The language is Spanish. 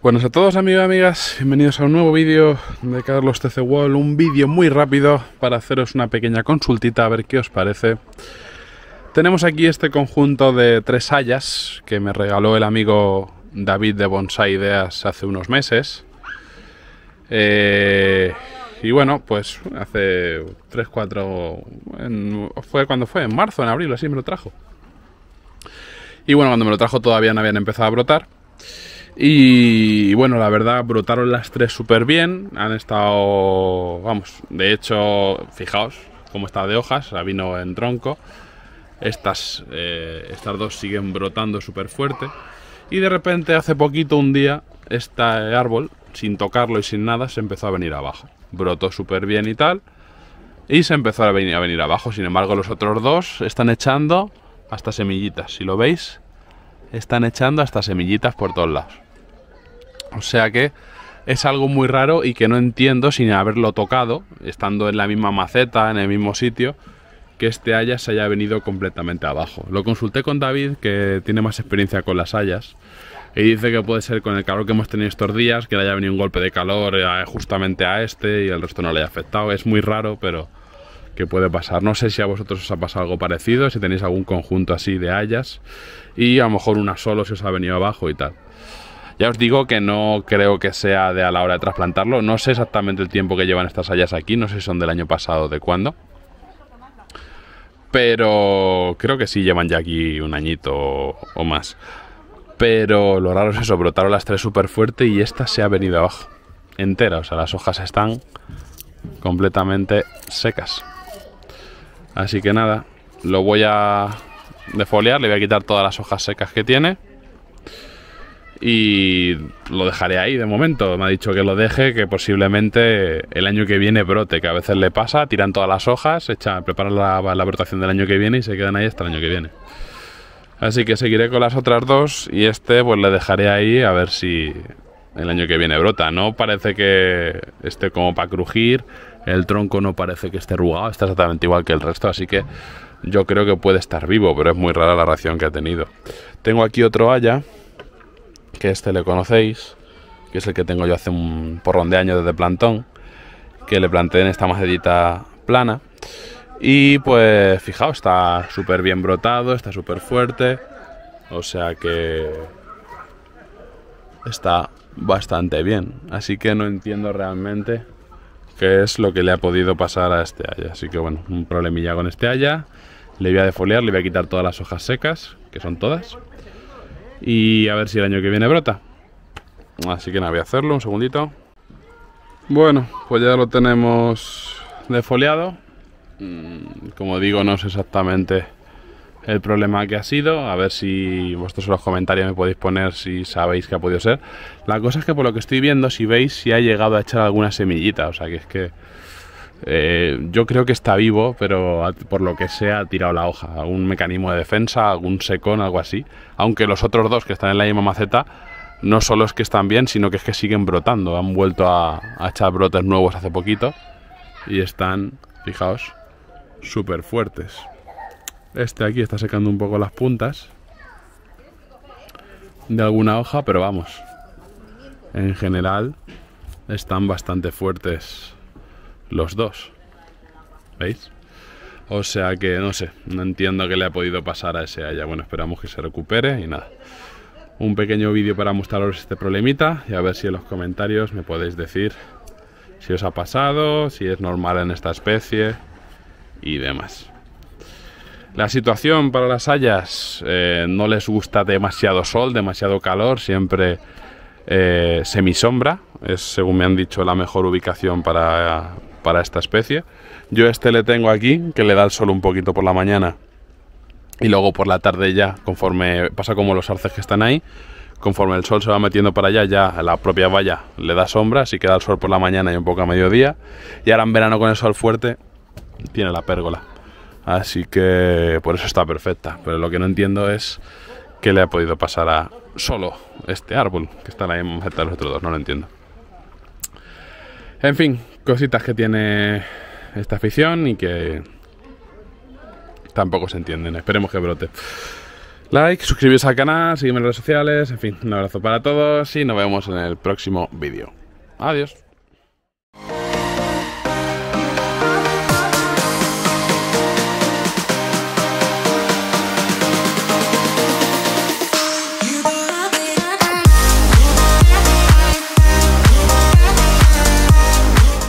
Buenos a todos amigos y amigas, bienvenidos a un nuevo vídeo de Carlos TC un vídeo muy rápido para haceros una pequeña consultita a ver qué os parece. Tenemos aquí este conjunto de tres hayas que me regaló el amigo David de Bonsai Ideas hace unos meses. Eh, y bueno, pues hace 3, 4... En, fue cuando fue, en marzo, en abril, así me lo trajo. Y bueno, cuando me lo trajo todavía no habían empezado a brotar. Y bueno, la verdad, brotaron las tres súper bien. Han estado, vamos, de hecho, fijaos cómo está de hojas, la vino en tronco. Estas, eh, estas dos siguen brotando súper fuerte. Y de repente, hace poquito, un día, este árbol, sin tocarlo y sin nada, se empezó a venir abajo. Brotó súper bien y tal. Y se empezó a venir, a venir abajo. Sin embargo, los otros dos están echando hasta semillitas. Si lo veis, están echando hasta semillitas por todos lados. O sea que es algo muy raro y que no entiendo sin haberlo tocado, estando en la misma maceta, en el mismo sitio, que este haya se haya venido completamente abajo. Lo consulté con David, que tiene más experiencia con las hayas, y dice que puede ser con el calor que hemos tenido estos días, que le haya venido un golpe de calor eh, justamente a este y el resto no le haya afectado. Es muy raro, pero que puede pasar. No sé si a vosotros os ha pasado algo parecido, si tenéis algún conjunto así de hayas y a lo mejor una solo si os ha venido abajo y tal. Ya os digo que no creo que sea de a la hora de trasplantarlo. No sé exactamente el tiempo que llevan estas hayas aquí. No sé si son del año pasado o de cuándo. Pero creo que sí llevan ya aquí un añito o más. Pero lo raro es eso, brotaron las tres súper fuerte y esta se ha venido abajo. Entera, o sea, las hojas están completamente secas. Así que nada, lo voy a defoliar, le voy a quitar todas las hojas secas que tiene y lo dejaré ahí de momento. Me ha dicho que lo deje, que posiblemente el año que viene brote, que a veces le pasa, tiran todas las hojas, echa preparan la, la brotación del año que viene y se quedan ahí hasta el año que viene. Así que seguiré con las otras dos y este pues le dejaré ahí a ver si el año que viene brota. No parece que esté como para crujir, el tronco no parece que esté rugado está exactamente igual que el resto, así que yo creo que puede estar vivo, pero es muy rara la reacción que ha tenido. Tengo aquí otro haya que este le conocéis, que es el que tengo yo hace un porrón de años desde plantón, que le planté en esta macedita plana. Y pues fijaos, está súper bien brotado, está súper fuerte, o sea que está bastante bien. Así que no entiendo realmente qué es lo que le ha podido pasar a este haya. Así que bueno, un problemilla con este haya. Le voy a defoliar, le voy a quitar todas las hojas secas, que son todas. Y a ver si el año que viene brota. Así que nada, voy a hacerlo un segundito. Bueno, pues ya lo tenemos defoliado. Mm, como digo, no sé exactamente el problema que ha sido. A ver si vosotros en los comentarios me podéis poner si sabéis qué ha podido ser. La cosa es que por lo que estoy viendo, si veis, si ha llegado a echar alguna semillita. O sea que es que eh, yo creo que está vivo, pero por lo que sea ha tirado la hoja. Algún mecanismo de defensa, algún secón, algo así. Aunque los otros dos que están en la misma maceta, no solo es que están bien, sino que es que siguen brotando. Han vuelto a, a echar brotes nuevos hace poquito y están, fijaos, súper fuertes. Este aquí está secando un poco las puntas de alguna hoja, pero vamos, en general están bastante fuertes los dos. ¿Veis? O sea que no sé, no entiendo que le ha podido pasar a ese haya. Bueno, esperamos que se recupere y nada. Un pequeño vídeo para mostraros este problemita y a ver si en los comentarios me podéis decir si os ha pasado, si es normal en esta especie y demás. La situación para las hayas eh, no les gusta demasiado sol, demasiado calor, siempre semi eh, semisombra. Es, según me han dicho, la mejor ubicación para, para esta especie. Yo este le tengo aquí, que le da el sol un poquito por la mañana y luego por la tarde ya, conforme pasa como los arces que están ahí, conforme el sol se va metiendo para allá, ya la propia valla le da sombra, así que da el sol por la mañana y un poco a mediodía. Y ahora en verano con el sol fuerte, tiene la pérgola. Así que por eso está perfecta. Pero lo que no entiendo es que le ha podido pasar a solo este árbol, que está ahí en los otros dos, no lo entiendo. En fin, cositas que tiene esta afición y que tampoco se entienden. Esperemos que brote. Like, suscribiros al canal, seguidme en redes sociales, en fin, un abrazo para todos y nos vemos en el próximo vídeo. Adiós.